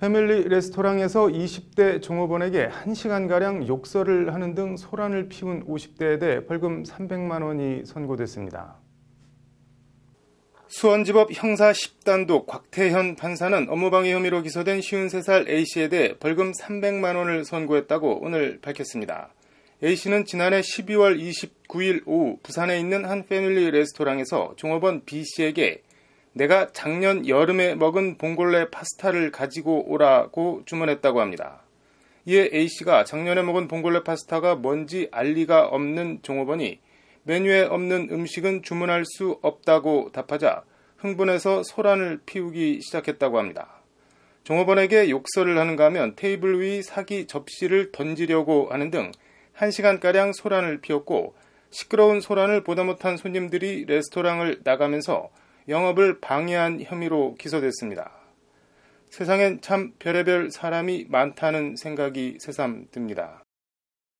패밀리 레스토랑에서 20대 종업원에게 1시간가량 욕설을 하는 등 소란을 피운 50대에 대해 벌금 300만 원이 선고됐습니다. 수원지법 형사 10단독 곽태현 판사는 업무방해 혐의로 기소된 53살 A씨에 대해 벌금 300만 원을 선고했다고 오늘 밝혔습니다. A씨는 지난해 12월 29일 오후 부산에 있는 한 패밀리 레스토랑에서 종업원 B씨에게 내가 작년 여름에 먹은 봉골레 파스타를 가지고 오라고 주문했다고 합니다. 이에 A씨가 작년에 먹은 봉골레 파스타가 뭔지 알 리가 없는 종업원이 메뉴에 없는 음식은 주문할 수 없다고 답하자 흥분해서 소란을 피우기 시작했다고 합니다. 종업원에게 욕설을 하는가 하면 테이블 위 사기 접시를 던지려고 하는 등 1시간가량 소란을 피웠고 시끄러운 소란을 보다 못한 손님들이 레스토랑을 나가면서 영업을 방해한 혐의로 기소됐습니다. 세상엔 참 별의별 사람이 많다는 생각이 새삼 듭니다.